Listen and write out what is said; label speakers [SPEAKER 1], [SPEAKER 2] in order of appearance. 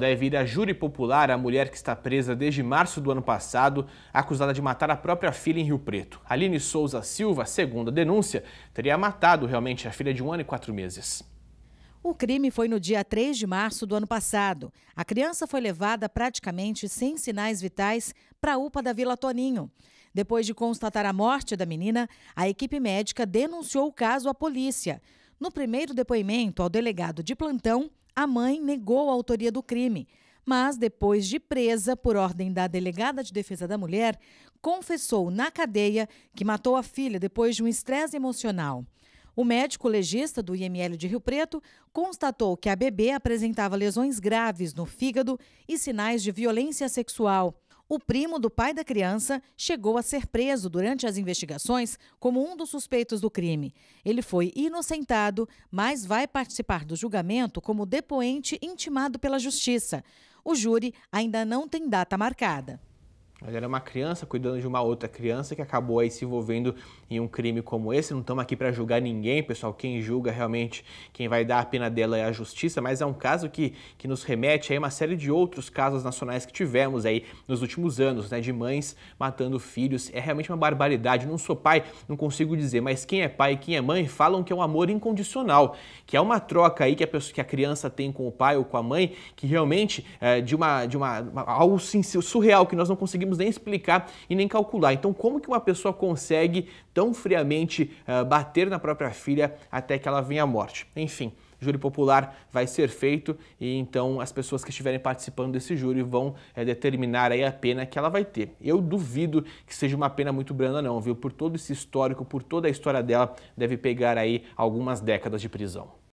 [SPEAKER 1] Devido à júri popular, a mulher que está presa desde março do ano passado, acusada de matar a própria filha em Rio Preto. Aline Souza Silva, segundo a denúncia, teria matado realmente a filha de um ano e quatro meses.
[SPEAKER 2] O crime foi no dia 3 de março do ano passado. A criança foi levada praticamente sem sinais vitais para a UPA da Vila Toninho. Depois de constatar a morte da menina, a equipe médica denunciou o caso à polícia. No primeiro depoimento ao delegado de plantão, a mãe negou a autoria do crime, mas depois de presa por ordem da delegada de defesa da mulher, confessou na cadeia que matou a filha depois de um estresse emocional. O médico legista do IML de Rio Preto constatou que a bebê apresentava lesões graves no fígado e sinais de violência sexual. O primo do pai da criança chegou a ser preso durante as investigações como um dos suspeitos do crime. Ele foi inocentado, mas vai participar do julgamento como depoente intimado pela justiça. O júri ainda não tem data marcada.
[SPEAKER 1] Ela era uma criança cuidando de uma outra criança que acabou aí se envolvendo em um crime como esse. Não estamos aqui para julgar ninguém, pessoal. Quem julga realmente, quem vai dar a pena dela é a justiça, mas é um caso que, que nos remete a uma série de outros casos nacionais que tivemos aí nos últimos anos, né? De mães matando filhos. É realmente uma barbaridade. Não sou pai, não consigo dizer, mas quem é pai e quem é mãe falam que é um amor incondicional, que é uma troca aí que a, pessoa, que a criança tem com o pai ou com a mãe, que realmente é de uma, de uma, algo surreal que nós não conseguimos conseguimos nem explicar e nem calcular. Então, como que uma pessoa consegue tão friamente uh, bater na própria filha até que ela venha à morte? Enfim júri popular vai ser feito e então as pessoas que estiverem participando desse júri vão eh, determinar aí a pena que ela vai ter. Eu duvido que seja uma pena muito branda não, viu? Por todo esse histórico, por toda a história dela, deve pegar aí algumas décadas de prisão.